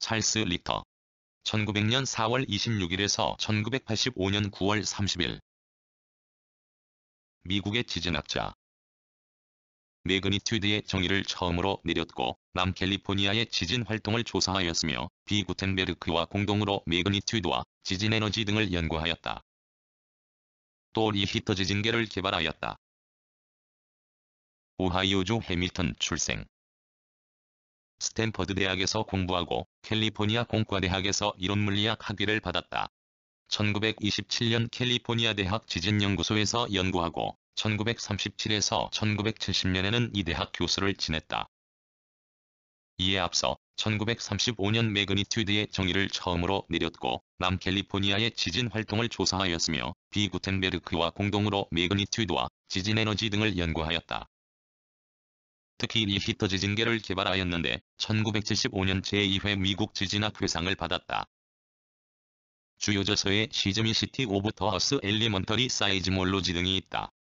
찰스 리터 1900년 4월 26일에서 1985년 9월 30일 미국의 지진학자 매그니튜드의 정의를 처음으로 내렸고 남캘리포니아의 지진 활동을 조사하였으며 비 구텐베르크와 공동으로 매그니튜드와 지진 에너지 등을 연구하였다. 또 리히터 지진계를 개발하였다. 오하이오주 해밀턴 출생 스탠퍼드 대학에서 공부하고 캘리포니아 공과대학에서 이론물리학 학위를 받았다. 1927년 캘리포니아 대학 지진연구소에서 연구하고 1937에서 1970년에는 이 대학 교수를 지냈다. 이에 앞서 1935년 매그니튜드의 정의를 처음으로 내렸고 남캘리포니아의 지진 활동을 조사하였으며 비 구텐베르크와 공동으로 매그니튜드와 지진 에너지 등을 연구하였다. 특히 리히터 지진계를 개발하였는데 1975년 제2회 미국 지진학 회상을 받았다. 주요 저서에 시즈미시티 오브 더우스 엘리먼터리 사이즈몰로지 등이 있다.